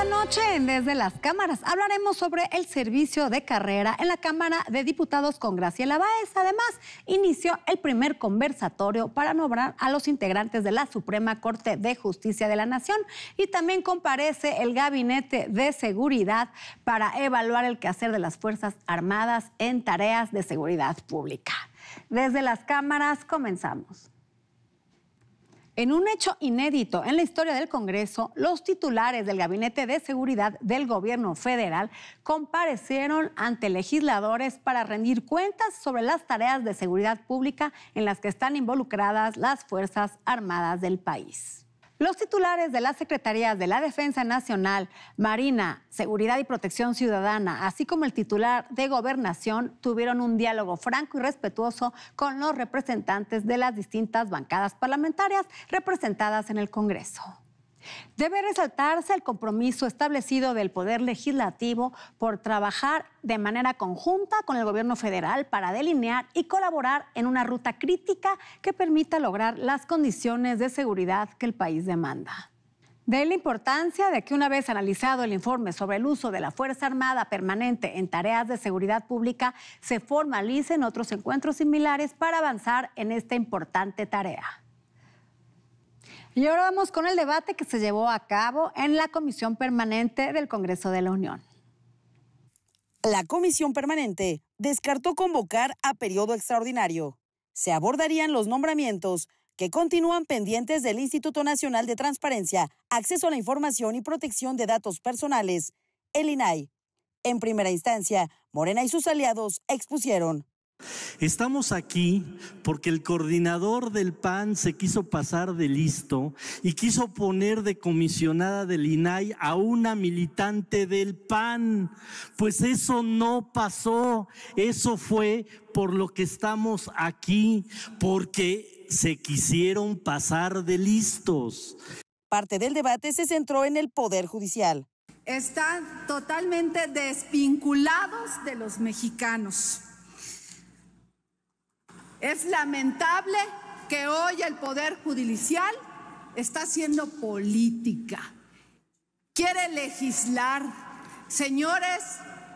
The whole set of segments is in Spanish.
Esta noche, desde las cámaras, hablaremos sobre el servicio de carrera en la Cámara de Diputados con Graciela Báez. Además, inició el primer conversatorio para nombrar a los integrantes de la Suprema Corte de Justicia de la Nación y también comparece el Gabinete de Seguridad para evaluar el quehacer de las Fuerzas Armadas en tareas de seguridad pública. Desde las cámaras, comenzamos. En un hecho inédito en la historia del Congreso, los titulares del Gabinete de Seguridad del Gobierno federal comparecieron ante legisladores para rendir cuentas sobre las tareas de seguridad pública en las que están involucradas las Fuerzas Armadas del país. Los titulares de las secretarías de la Defensa Nacional, Marina, Seguridad y Protección Ciudadana, así como el titular de Gobernación, tuvieron un diálogo franco y respetuoso con los representantes de las distintas bancadas parlamentarias representadas en el Congreso. Debe resaltarse el compromiso establecido del Poder Legislativo por trabajar de manera conjunta con el Gobierno federal para delinear y colaborar en una ruta crítica que permita lograr las condiciones de seguridad que el país demanda. De la importancia de que una vez analizado el informe sobre el uso de la Fuerza Armada permanente en tareas de seguridad pública, se formalicen otros encuentros similares para avanzar en esta importante tarea. Y ahora vamos con el debate que se llevó a cabo en la Comisión Permanente del Congreso de la Unión. La Comisión Permanente descartó convocar a periodo extraordinario. Se abordarían los nombramientos que continúan pendientes del Instituto Nacional de Transparencia, Acceso a la Información y Protección de Datos Personales, el INAI. En primera instancia, Morena y sus aliados expusieron. Estamos aquí porque el coordinador del PAN se quiso pasar de listo y quiso poner de comisionada del INAI a una militante del PAN. Pues eso no pasó, eso fue por lo que estamos aquí, porque se quisieron pasar de listos. Parte del debate se centró en el Poder Judicial. Están totalmente desvinculados de los mexicanos es lamentable que hoy el Poder Judicial está haciendo política, quiere legislar. Señores,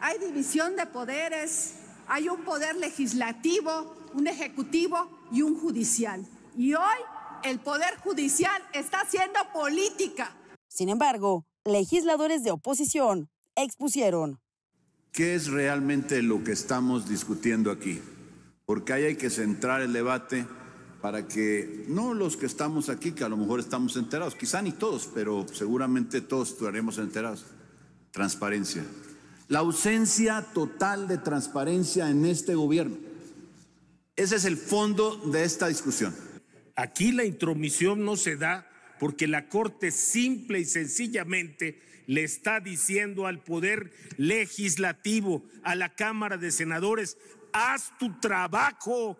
hay división de poderes, hay un poder legislativo, un ejecutivo y un judicial. Y hoy el Poder Judicial está haciendo política. Sin embargo, legisladores de oposición expusieron. ¿Qué es realmente lo que estamos discutiendo aquí? porque ahí hay que centrar el debate para que no los que estamos aquí, que a lo mejor estamos enterados, quizá ni todos, pero seguramente todos estaremos enterados. Transparencia. La ausencia total de transparencia en este gobierno. Ese es el fondo de esta discusión. Aquí la intromisión no se da porque la Corte simple y sencillamente le está diciendo al Poder Legislativo, a la Cámara de Senadores, haz tu trabajo,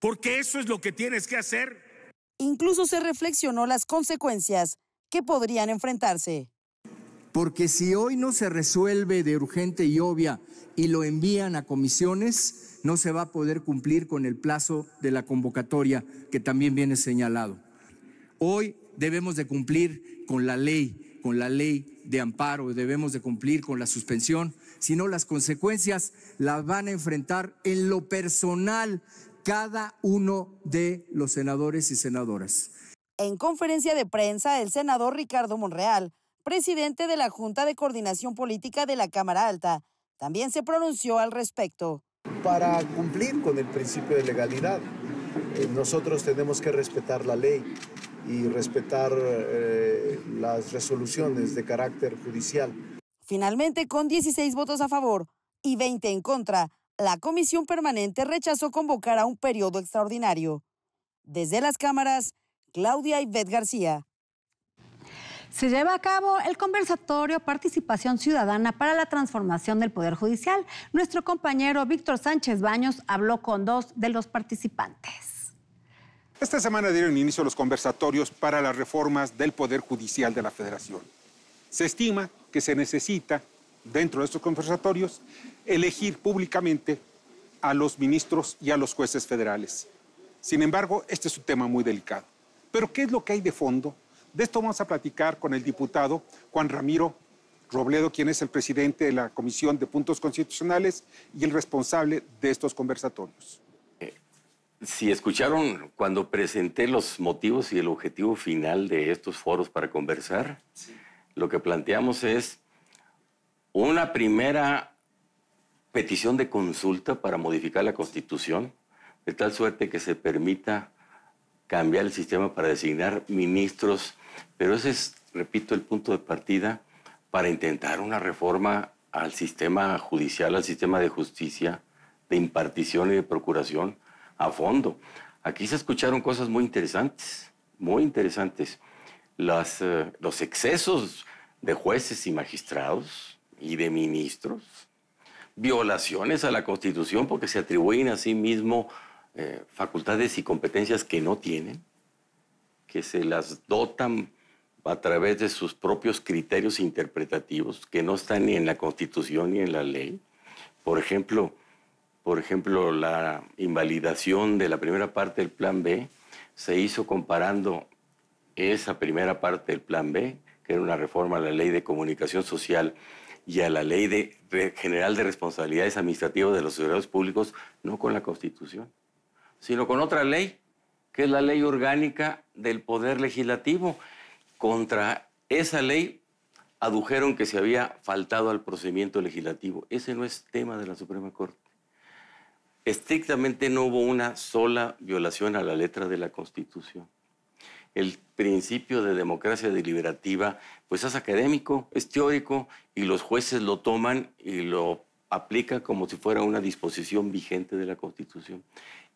porque eso es lo que tienes que hacer. Incluso se reflexionó las consecuencias que podrían enfrentarse. Porque si hoy no se resuelve de urgente y obvia y lo envían a comisiones, no se va a poder cumplir con el plazo de la convocatoria que también viene señalado. Hoy debemos de cumplir con la ley, con la ley de amparo, debemos de cumplir con la suspensión sino las consecuencias las van a enfrentar en lo personal cada uno de los senadores y senadoras. En conferencia de prensa, el senador Ricardo Monreal, presidente de la Junta de Coordinación Política de la Cámara Alta, también se pronunció al respecto. Para cumplir con el principio de legalidad, eh, nosotros tenemos que respetar la ley y respetar eh, las resoluciones de carácter judicial. Finalmente, con 16 votos a favor y 20 en contra, la comisión permanente rechazó convocar a un periodo extraordinario. Desde las cámaras, Claudia Ivette García. Se lleva a cabo el conversatorio Participación Ciudadana para la Transformación del Poder Judicial. Nuestro compañero Víctor Sánchez Baños habló con dos de los participantes. Esta semana dieron inicio los conversatorios para las reformas del Poder Judicial de la Federación. Se estima que se necesita, dentro de estos conversatorios, elegir públicamente a los ministros y a los jueces federales. Sin embargo, este es un tema muy delicado. Pero ¿qué es lo que hay de fondo? De esto vamos a platicar con el diputado Juan Ramiro Robledo, quien es el presidente de la Comisión de Puntos Constitucionales y el responsable de estos conversatorios. Eh, si escucharon cuando presenté los motivos y el objetivo final de estos foros para conversar, lo que planteamos es una primera petición de consulta para modificar la Constitución, de tal suerte que se permita cambiar el sistema para designar ministros, pero ese es, repito, el punto de partida para intentar una reforma al sistema judicial, al sistema de justicia, de impartición y de procuración a fondo. Aquí se escucharon cosas muy interesantes, muy interesantes las, eh, los excesos de jueces y magistrados y de ministros, violaciones a la Constitución porque se atribuyen a sí mismo eh, facultades y competencias que no tienen, que se las dotan a través de sus propios criterios interpretativos que no están ni en la Constitución ni en la ley. Por ejemplo, por ejemplo, la invalidación de la primera parte del Plan B se hizo comparando esa primera parte del plan B, que era una reforma a la ley de comunicación social y a la ley de, general de responsabilidades administrativas de los ciudadanos públicos, no con la Constitución, sino con otra ley, que es la ley orgánica del Poder Legislativo. Contra esa ley adujeron que se había faltado al procedimiento legislativo. Ese no es tema de la Suprema Corte. Estrictamente no hubo una sola violación a la letra de la Constitución el principio de democracia deliberativa, pues es académico, es teórico, y los jueces lo toman y lo aplican como si fuera una disposición vigente de la Constitución.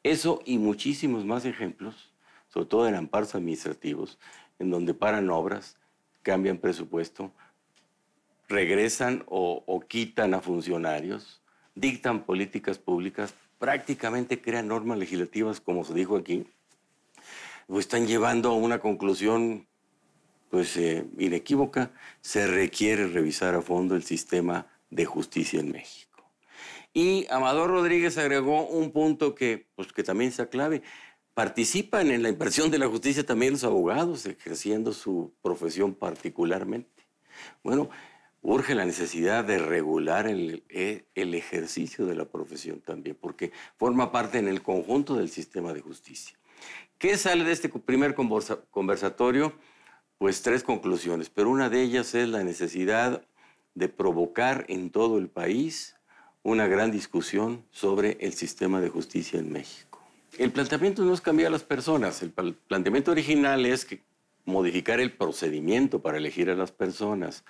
Eso y muchísimos más ejemplos, sobre todo en amparos administrativos, en donde paran obras, cambian presupuesto, regresan o, o, quitan a funcionarios, dictan políticas públicas, prácticamente crean normas legislativas, como se dijo aquí, pues, están llevando a una conclusión pues, eh, inequívoca. Se requiere revisar a fondo el sistema de justicia en México. Y Amador Rodríguez agregó un punto que, pues, que también es clave. Participan en la impresión de la justicia también los abogados, ejerciendo su profesión particularmente. Bueno, urge la necesidad de regular el e, ejercicio de la profesión también, porque forma parte en el conjunto del sistema de justicia. ¿Qué sale de este primer conversatorio? Pues tres conclusiones, pero una de ellas es la necesidad de provocar en todo el país una gran discusión sobre el sistema de justicia en México. El planteamiento no es cambiar a las personas, el planteamiento original es que modificar el procedimiento para elegir a las personas,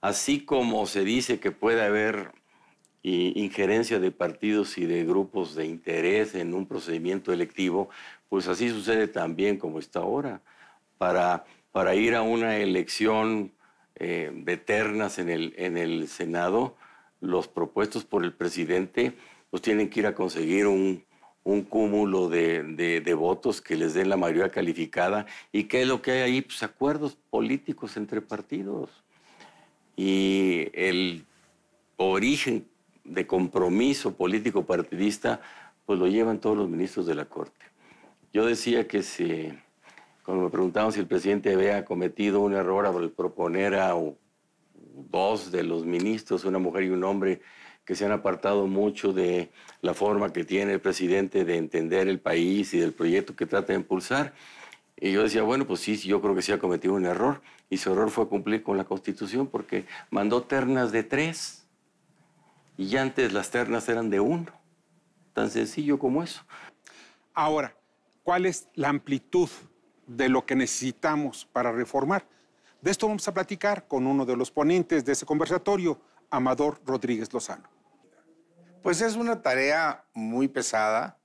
así como se dice que puede haber y injerencia de partidos y de grupos de interés en un procedimiento electivo, pues así sucede también como está ahora. Para, para ir a una elección eh, de ternas en el, en el Senado, los propuestos por el presidente pues tienen que ir a conseguir un, un cúmulo de, de, de, votos que les den la mayoría calificada. ¿Y qué es lo que hay ahí? Pues acuerdos políticos entre partidos. Y el origen de compromiso político partidista, pues lo llevan todos los ministros de la Corte. Yo decía que si, cuando me preguntaban si el presidente había cometido un error al proponer a dos de los ministros, una mujer y un hombre, que se han apartado mucho de la forma que tiene el presidente de entender el país y del proyecto que trata de impulsar, y yo decía, bueno, pues sí, yo creo que sí ha cometido un error. Y su error fue cumplir con la Constitución porque mandó ternas de tres. Y antes las ternas eran de uno. Tan sencillo como eso. Ahora, ¿cuál es la amplitud de lo que necesitamos para reformar? De esto vamos a platicar con uno de los ponentes de ese conversatorio, Amador Rodríguez Lozano. Pues es una tarea muy pesada.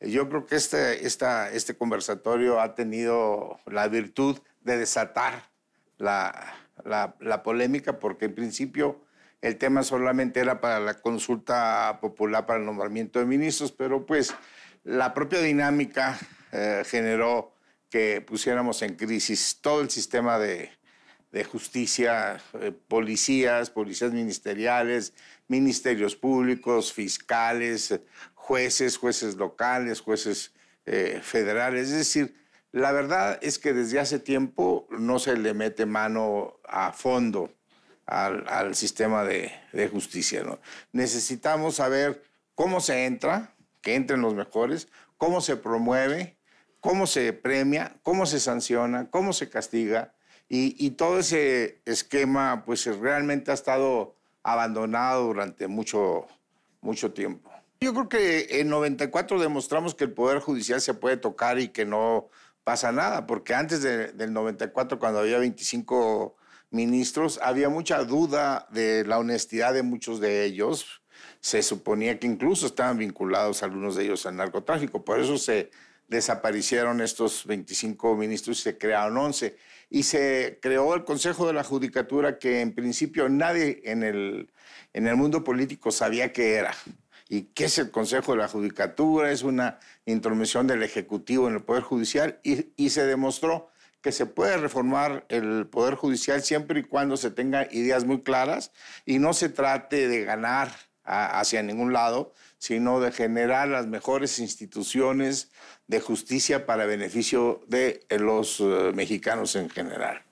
Yo creo que este, este conversatorio ha tenido la virtud de desatar la polémica porque en principio el tema solamente era para la consulta popular para el nombramiento de ministros, pero pues la propia dinámica eh, generó que pusiéramos en crisis todo el sistema de, justicia, eh, policías, policías ministeriales, ministerios públicos, fiscales, jueces, jueces locales, jueces eh, federales. Es decir, la verdad es que desde hace tiempo no se le mete mano a fondo al, sistema de, justicia. Necesitamos saber cómo se entra, que entren los mejores, cómo se promueve, cómo se premia, cómo se sanciona, cómo se castiga. Y, todo ese esquema, pues realmente ha estado abandonado durante mucho, mucho tiempo. Yo creo que en 94 demostramos que el Poder Judicial se puede tocar y que no pasa nada, porque antes del 94, cuando había 25 ministros, había mucha duda de la honestidad de muchos de ellos. Se suponía que incluso estaban vinculados algunos de ellos al narcotráfico. Por eso se desaparecieron estos 25 ministros y se crearon 11. Y se creó el Consejo de la Judicatura que en principio nadie en el, en el mundo político sabía qué era. ¿Y qué es el Consejo de la Judicatura? Es una intromisión del Ejecutivo en el Poder Judicial y, y se demostró que se puede reformar el Poder Judicial siempre y cuando se tengan ideas muy claras y no se trate de ganar hacia ningún lado, sino de generar las mejores instituciones de justicia para beneficio de eh, los eh, mexicanos en general.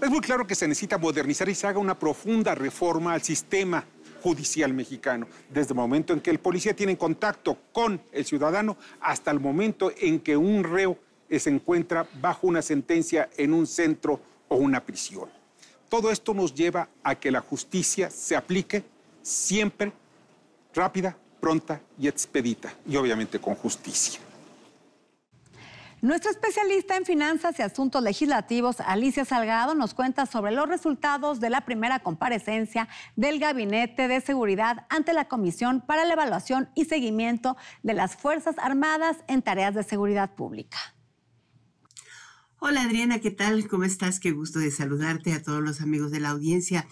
Es muy claro que se necesita modernizar y se haga una profunda reforma al sistema judicial mexicano, desde el momento en que el policía tiene contacto con el ciudadano hasta el momento en que un reo se encuentra bajo una sentencia en un centro o una prisión. Todo esto nos lleva a que la justicia se aplique siempre rápida, pronta y expedita, y obviamente con justicia. Nuestra especialista en finanzas y asuntos legislativos, Alicia Salgado, nos cuenta sobre los resultados de la primera comparecencia del Gabinete de Seguridad ante la Comisión para la Evaluación y Seguimiento de las Fuerzas Armadas en Tareas de Seguridad Pública. Hola Adriana, ¿qué tal? ¿Cómo estás? Qué gusto de saludarte a todos los amigos de la audiencia.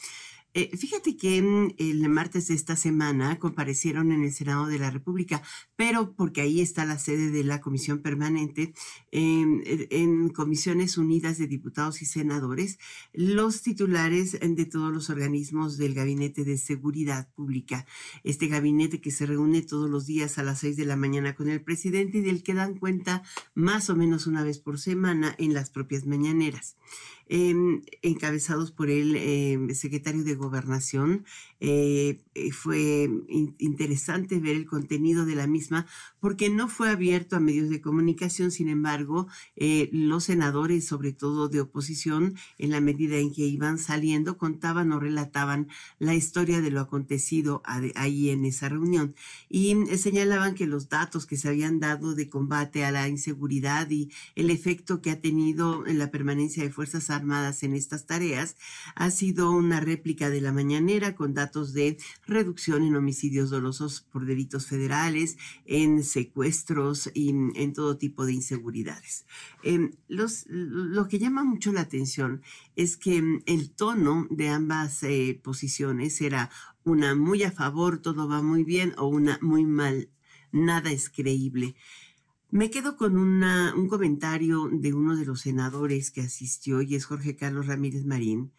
Eh, fíjate que mm, el martes de esta semana comparecieron en el Senado de la República, pero porque ahí está la sede de la Comisión Permanente, em, e, en, Comisiones Unidas de Diputados y Senadores, los titulares eh, de todos los organismos del Gabinete de Seguridad Pública. Este gabinete que se reúne todos los días a las seis de la mañana con el presidente y del que dan cuenta más o menos una vez por semana en las propias mañaneras. Em, encabezados por el em, secretario de Gobernación. Eh, eh, fue interesante ver el contenido de la misma porque no fue abierto a medios de comunicación. Sin embargo, eh, los senadores, sobre todo de oposición, en la medida en que iban saliendo, contaban o relataban la historia de lo acontecido ahí en esa reunión. Y mm, señalaban que los datos que se habían dado de combate a la inseguridad y el efecto que ha tenido en la permanencia de Fuerzas Armadas en estas tareas ha sido una réplica de la mañanera con datos de reducción en homicidios dolosos por delitos federales, en secuestros y mm, en todo tipo de inseguridades. Em, los, lo que llama mucho la atención es que mm, el tono de ambas eh, posiciones era una muy a favor, todo va muy bien, o una muy mal, nada es creíble. Me quedo con un comentario de uno de los senadores que asistió y es Jorge Carlos Ramírez Marín,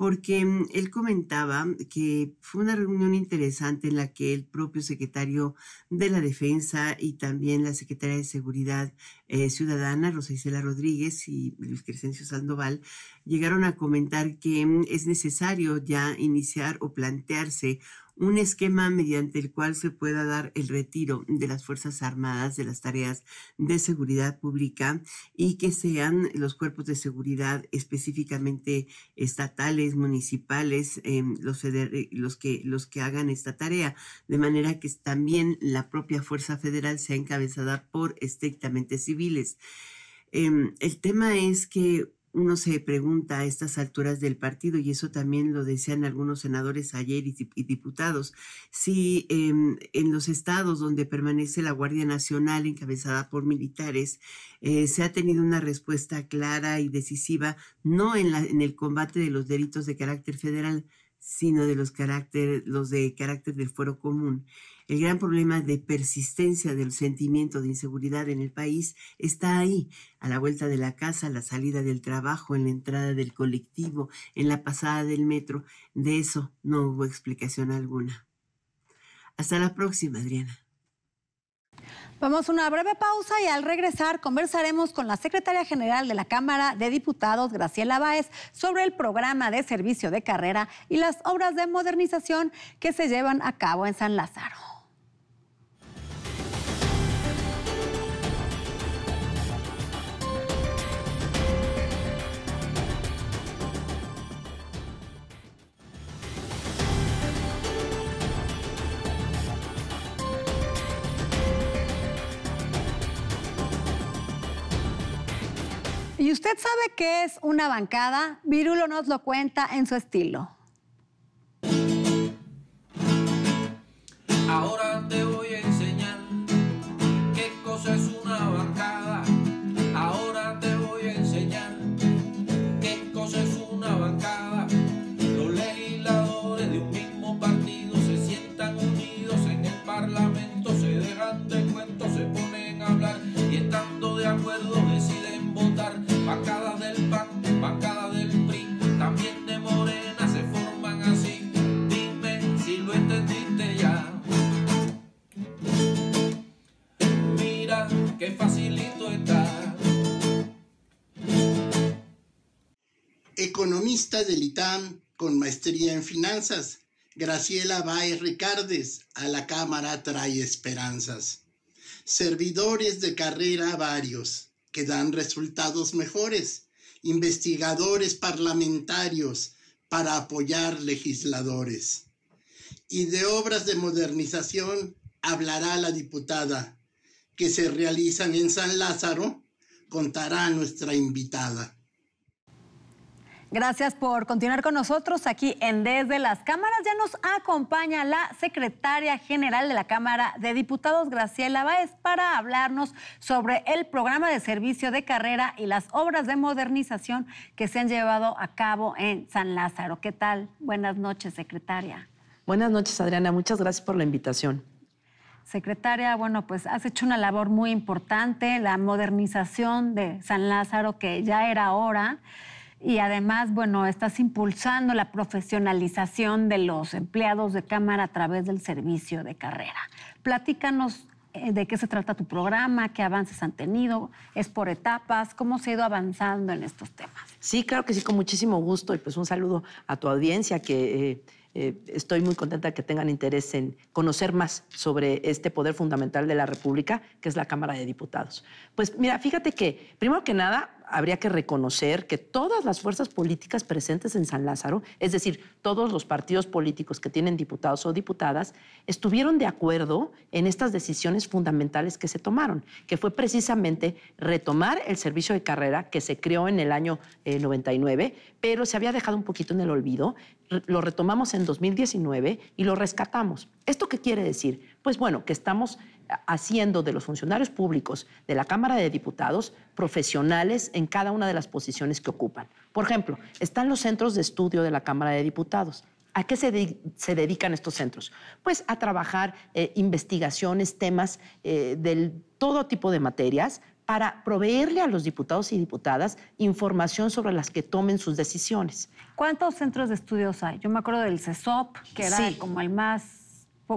porque mm, él comentaba que fue una reunión interesante en la que el propio secretario de la Defensa y también la secretaria de Seguridad eh, Ciudadana, Rosa Isela Rodríguez y Luis Crescencio Sandoval, llegaron a comentar que mm, es necesario ya iniciar o plantearse un esquema mediante el cual se pueda dar el retiro de las Fuerzas Armadas de las tareas de seguridad pública y que sean los cuerpos de seguridad específicamente estatales, municipales, eh, los, los, que, los que hagan esta tarea, de manera que también la propia Fuerza Federal sea encabezada por estrictamente civiles. Em, el tema es que uno se pregunta a estas alturas del partido, y eso también lo decían algunos senadores ayer y, diputados, si em, en los estados donde permanece la Guardia Nacional encabezada por militares, eh, se ha tenido una respuesta clara y decisiva, no en, la, en el combate de los delitos de carácter federal, sino de los, carácter, los de carácter del fuero común. El gran problema de persistencia del sentimiento de inseguridad en el país está ahí, a la vuelta de la casa, a la salida del trabajo, en la entrada del colectivo, en la pasada del metro. De eso no hubo explicación alguna. Hasta la próxima, Adriana. Vamos a una breve pausa y al regresar conversaremos con la secretaria general de la Cámara de Diputados, Graciela Báez, sobre el programa de servicio de carrera y las obras de modernización que se llevan a cabo en San Lázaro. ¿Y usted sabe qué es una bancada? Virulo nos lo cuenta en su estilo. Pacada del PAN, pacada del PRI, también de Morena se forman así, dime si lo entendiste ya. Mira, qué facilito está. Economista del ITAM con maestría en finanzas, Graciela Baez Ricardes a la Cámara trae esperanzas. Servidores de carrera varios que dan resultados mejores, investigadores parlamentarios para apoyar legisladores. Y de obras de modernización hablará la diputada, que se realizan en San Lázaro, contará nuestra invitada. Gracias por continuar con nosotros aquí en Desde las Cámaras. Ya nos acompaña la secretaria general de la Cámara de Diputados, Graciela Báez, para hablarnos sobre el programa de servicio de carrera y las obras de modernización que se han llevado a cabo en San Lázaro. ¿Qué tal? Buenas noches, secretaria. Buenas noches, Adriana. Muchas gracias por la invitación. Secretaria, bueno, pues has hecho una labor muy importante, la modernización de San Lázaro, que ya era hora y además, bueno, estás impulsando la profesionalización de los empleados de cámara a través del servicio de carrera. Platícanos eh, de qué se trata tu programa, qué avances han tenido, es por etapas, cómo se ha ido avanzando en estos temas. Sí, claro que sí, con muchísimo gusto y pues un saludo a tu audiencia que... Eh, eh, estoy muy contenta que tengan interés en conocer más sobre este poder fundamental de la República, que es la Cámara de Diputados. Pues mira, fíjate que, primero que nada, habría que reconocer que todas las fuerzas políticas presentes en San Lázaro, es decir, todos los partidos políticos que tienen diputados o diputadas, estuvieron de acuerdo en estas decisiones fundamentales que se tomaron, que fue precisamente retomar el servicio de carrera que se creó en el año 99, eh, pero se había dejado un poquito en el olvido, lo retomamos en 2019 y lo rescatamos. ¿Esto qué quiere decir? Pues bueno, que estamos haciendo de los funcionarios públicos de la Cámara de Diputados profesionales en cada una de las posiciones que ocupan. Por ejemplo, están los centros de estudio de la Cámara de Diputados. ¿A qué se, dedican estos centros? Pues a trabajar eh, investigaciones, temas eh, de todo tipo de materias, para proveerle a los diputados y diputadas información sobre las que tomen sus decisiones. ¿Cuántos centros de estudios hay? Yo me acuerdo del CESOP, que era como el más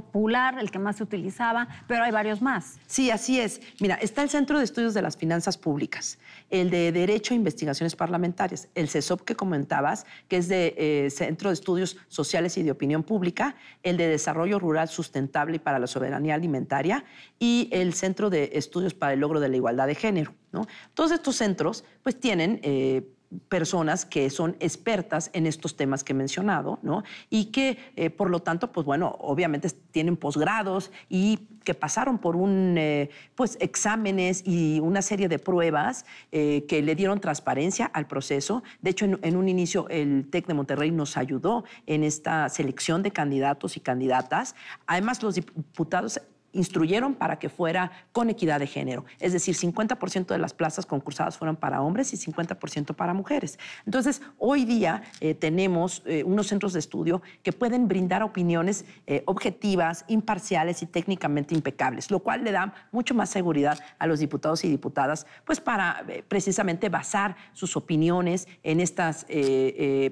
popular, el que más se utilizaba, pero hay varios más. Sí, así es. Mira, está el Centro de Estudios de las Finanzas Públicas, el de Derecho e Investigaciones Parlamentarias, el CESOP que comentabas, que es de eh, Centro de Estudios Sociales y de Opinión Pública, el de Desarrollo Rural Sustentable y para la Soberanía Alimentaria y el Centro de Estudios para el Logro de la Igualdad de Género. ¿no? Todos estos centros pues tienen... Eh, personas que son expertas en estos temas que he mencionado, ¿no? Y que, eh, por lo tanto, pues bueno, obviamente tienen posgrados y que pasaron por un, eh, pues, exámenes y una serie de pruebas eh, que le dieron transparencia al proceso. De hecho, en un inicio el TEC de Monterrey nos ayudó en esta selección de candidatos y candidatas. Además, los diputados instruyeron para que fuera con equidad de género. Es decir, 50% de las plazas concursadas fueron para hombres y 50% para mujeres. Entonces, hoy día eh, tenemos eh, unos centros de estudio que pueden brindar opiniones eh, objetivas, imparciales y técnicamente impecables, lo cual le da mucho más seguridad a los diputados y diputadas, pues para precisamente basar sus opiniones en estas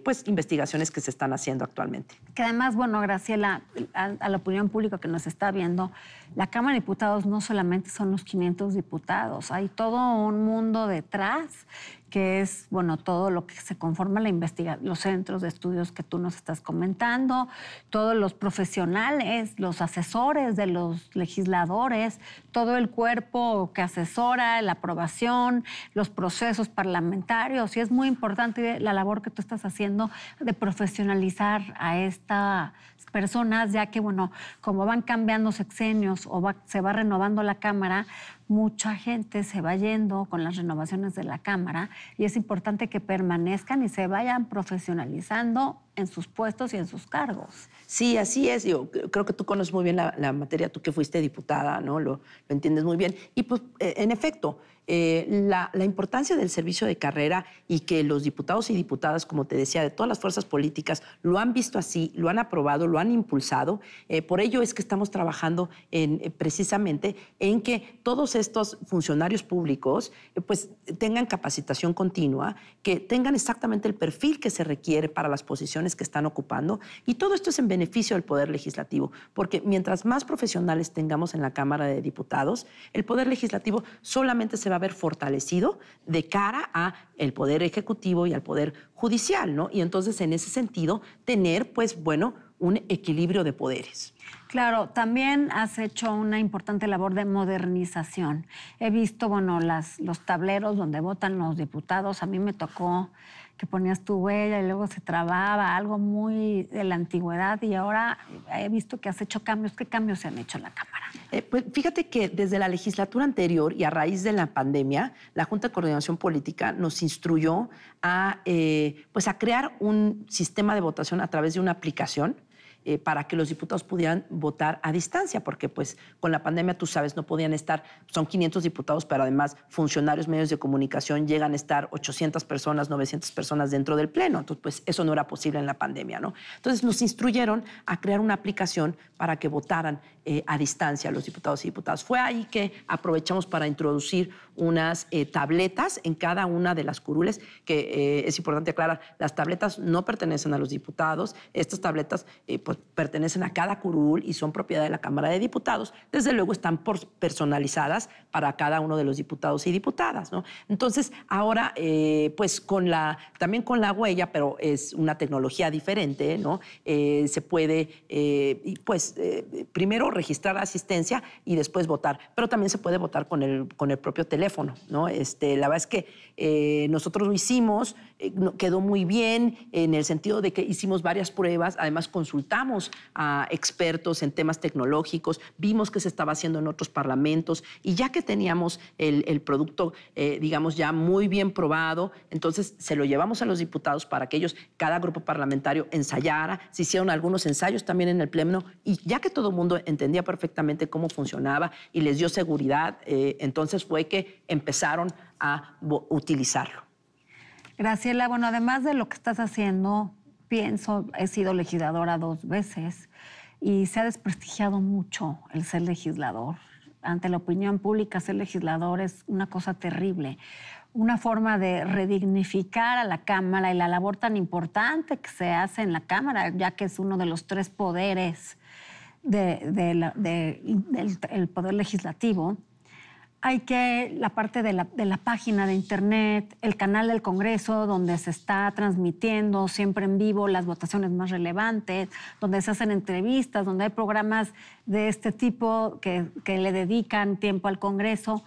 pues, investigaciones que se están haciendo actualmente. Que además, bueno, Graciela, a, a la opinión pública que nos está viendo, la Cámara de Diputados no solamente son los 500 diputados, hay todo un mundo detrás que es, bueno, todo lo que se conforma la investigación, los centros de estudios que tú nos estás comentando, todos los profesionales, los asesores de los legisladores, todo el cuerpo que asesora, la aprobación, los procesos parlamentarios, y es muy importante la labor que tú estás haciendo de profesionalizar a estas personas, ya que, bueno, como van cambiando sexenios o se va renovando la Cámara, mucha gente se va yendo con las renovaciones de la Cámara y es importante que permanezcan y se vayan profesionalizando en sus puestos y en sus cargos. Sí, así es. Yo creo que tú conoces muy bien la, materia, tú que fuiste diputada, ¿no? Lo, entiendes muy bien. Y pues, e, en efecto, eh, la, la, importancia del servicio de carrera y que los diputados y diputadas, como te decía, de todas las fuerzas políticas, lo han visto así, lo han aprobado, lo han impulsado. Eh, por ello es que estamos trabajando en, eh, precisamente en que todos estos funcionarios públicos pues, tengan capacitación continua, que tengan exactamente el perfil que se requiere para las posiciones que están ocupando. Y todo esto es en beneficio del Poder Legislativo, porque mientras más profesionales tengamos en la Cámara de Diputados, el Poder Legislativo solamente se va a ver fortalecido de cara al Poder Ejecutivo y al Poder Judicial, ¿no? Y entonces, en ese sentido, tener, pues, bueno, un equilibrio de poderes. Claro, también has hecho una importante labor de modernización. He visto, bueno, los tableros donde votan los diputados. A mí me tocó que ponías tu huella y luego se trababa, algo muy de la antigüedad y ahora he visto que has hecho cambios. ¿Qué cambios se han hecho en la Cámara? Eh, pues fíjate que desde la legislatura anterior y a raíz de la pandemia, la Junta de Coordinación Política nos instruyó a, eh, pues a crear un sistema de votación a través de una aplicación eh, para que los diputados pudieran votar a distancia, porque pues con la pandemia, tú sabes, no podían estar, son 500 diputados, pero además funcionarios, medios de comunicación, llegan a estar 800 personas, 900 personas dentro del Pleno. Entonces, pues eso no era posible en la pandemia, ¿no? Entonces nos instruyeron a crear una aplicación para que votaran eh, a distancia a los diputados y diputadas. Fue ahí que aprovechamos para introducir unas eh, tabletas en cada una de las curules, que eh, es importante aclarar, las tabletas no pertenecen a los diputados, estas tabletas pues, pertenecen a cada curul y son propiedad de la Cámara de Diputados, desde luego están personalizadas para cada uno de los diputados y diputadas. ¿no? Entonces, ahora, pues con la, también con la huella, pero es una tecnología diferente, ¿no? se puede, pues primero registrar asistencia y después votar. Pero también se puede votar con el, con el propio teléfono, ¿no? Este, la verdad es que eh, nosotros lo hicimos. Eh, quedó muy bien en el sentido de que hicimos varias pruebas, además consultamos a expertos en temas tecnológicos, vimos que se estaba haciendo en otros parlamentos y ya que teníamos el, producto, eh, digamos, ya muy bien probado, entonces se lo llevamos a los diputados para que ellos, cada grupo parlamentario, ensayara, se hicieron algunos ensayos también en el Pleno y ya que todo el mundo entendía perfectamente cómo funcionaba y les dio seguridad, eh, entonces fue que empezaron a utilizarlo. Graciela, bueno, además de lo que estás haciendo, pienso, he sido legisladora dos veces y se ha desprestigiado mucho el ser legislador. Ante la opinión pública, ser legislador es una cosa terrible, una forma de redignificar a la Cámara y la labor tan importante que se hace en la Cámara, ya que es uno de los tres poderes de, del poder legislativo hay que la parte de la, página de internet, el canal del Congreso, donde se está transmitiendo siempre en vivo las votaciones más relevantes, donde se hacen entrevistas, donde hay programas de este tipo que, que le dedican tiempo al Congreso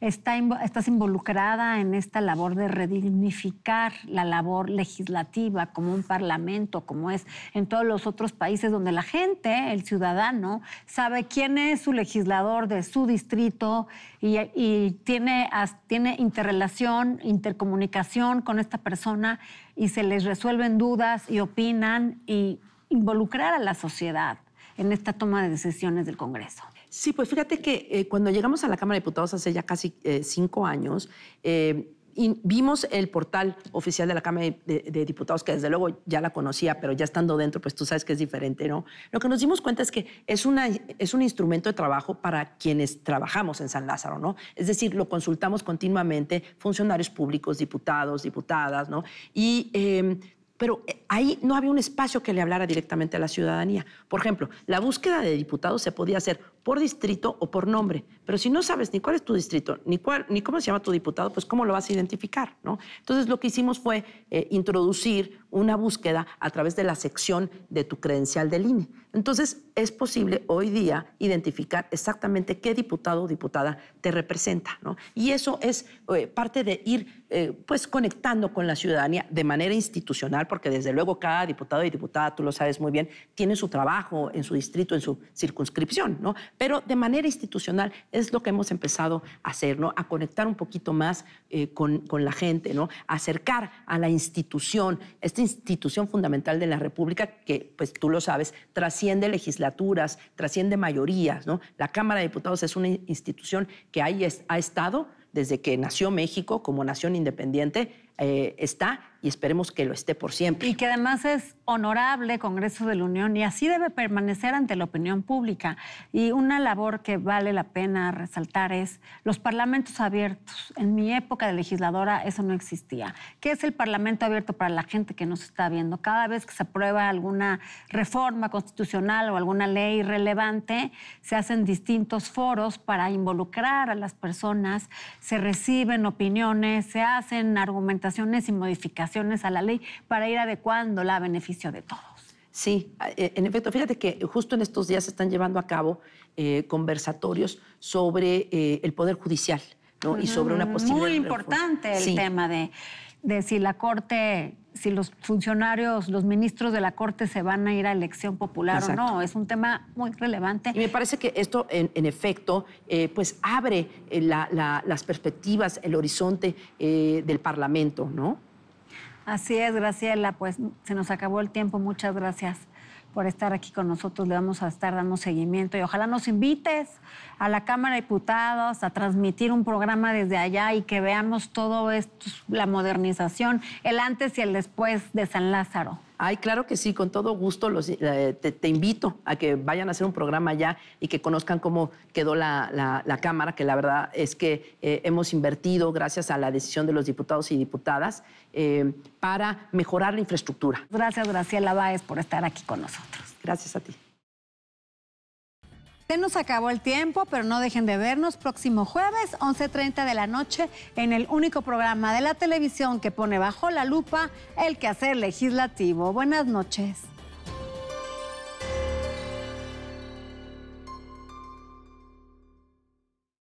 está, estás involucrada en esta labor de redignificar la labor legislativa como un parlamento, como es en todos los otros países donde la gente, el ciudadano, sabe quién es su legislador de su distrito y, tiene, tiene interrelación, intercomunicación con esta persona y se les resuelven dudas y opinan y involucrar a la sociedad en esta toma de decisiones del Congreso. Sí, pues fíjate que eh, cuando llegamos a la Cámara de Diputados hace ya casi eh, cinco años, eh, y vimos el portal oficial de la Cámara de, Diputados, que desde luego ya la conocía, pero ya estando dentro, pues tú sabes que es diferente, ¿no? Lo que nos dimos cuenta es que es, una, es un instrumento de trabajo para quienes trabajamos en San Lázaro, ¿no? Es decir, lo consultamos continuamente, funcionarios públicos, diputados, diputadas, ¿no? Y em, pero ahí no había un espacio que le hablara directamente a la ciudadanía. Por ejemplo, la búsqueda de diputados se podía hacer por distrito o por nombre. Pero si no sabes ni cuál es tu distrito, ni, cuál, ni cómo se llama tu diputado, pues cómo lo vas a identificar, ¿no? Entonces lo que hicimos fue eh, introducir una búsqueda a través de la sección de tu credencial del INE. Entonces es posible hoy día identificar exactamente qué diputado o diputada te representa, ¿no? Y eso es eh, parte de ir eh, pues conectando con la ciudadanía de manera institucional, porque desde luego cada diputado y diputada, tú lo sabes muy bien, tiene su trabajo en su distrito, en su circunscripción, ¿no? Pero de manera institucional es lo que hemos empezado a hacer, ¿no? A conectar un poquito más eh, con, la gente, ¿no? acercar a la institución, esta institución fundamental de la República, que, pues tú lo sabes, trasciende legislaturas, trasciende mayorías, ¿no? La Cámara de Diputados es una institución que ahí ha estado desde que nació México como nación independiente, eh, está y esperemos que lo esté por siempre. Y que además es honorable Congreso de la Unión y así debe permanecer ante la opinión pública. Y una labor que vale la pena resaltar es los parlamentos abiertos. En mi época de legisladora eso no existía. ¿Qué es el parlamento abierto para la gente que nos está viendo? Cada vez que se aprueba alguna reforma constitucional o alguna ley relevante, se hacen distintos foros para involucrar a las personas, se reciben opiniones, se hacen argumentaciones y modificaciones a la ley para ir adecuándola a beneficio de todos. Sí, eh, en efecto, fíjate que justo en estos días se están llevando a cabo eh, conversatorios sobre eh, el Poder Judicial ¿no? y sobre una posible... Muy importante el tema de, si la Corte si los funcionarios, los ministros de la Corte se van a ir a elección popular o no. Es un tema muy relevante. Y me parece que esto, en, efecto, pues abre las perspectivas, el horizonte del Parlamento, ¿no? Así es, Graciela, pues se nos acabó el tiempo. Muchas gracias por estar aquí con nosotros. Le vamos a estar dando seguimiento y ojalá nos invites a la Cámara de Diputados a transmitir un programa desde allá y que veamos todo esto, la modernización, el antes y el después de San Lázaro. Ay, claro que sí, con todo gusto los, eh, te, invito a que vayan a hacer un programa allá y que conozcan cómo quedó la, Cámara, que la verdad es que eh, hemos invertido, gracias a la decisión de los diputados y diputadas, eh, para mejorar la infraestructura. Gracias, Graciela Báez, por estar aquí con nosotros. Gracias a ti. Se nos acabó el tiempo, pero no dejen de vernos próximo jueves, 11.30 de la noche, en el único programa de la televisión que pone bajo la lupa el quehacer legislativo. Buenas noches.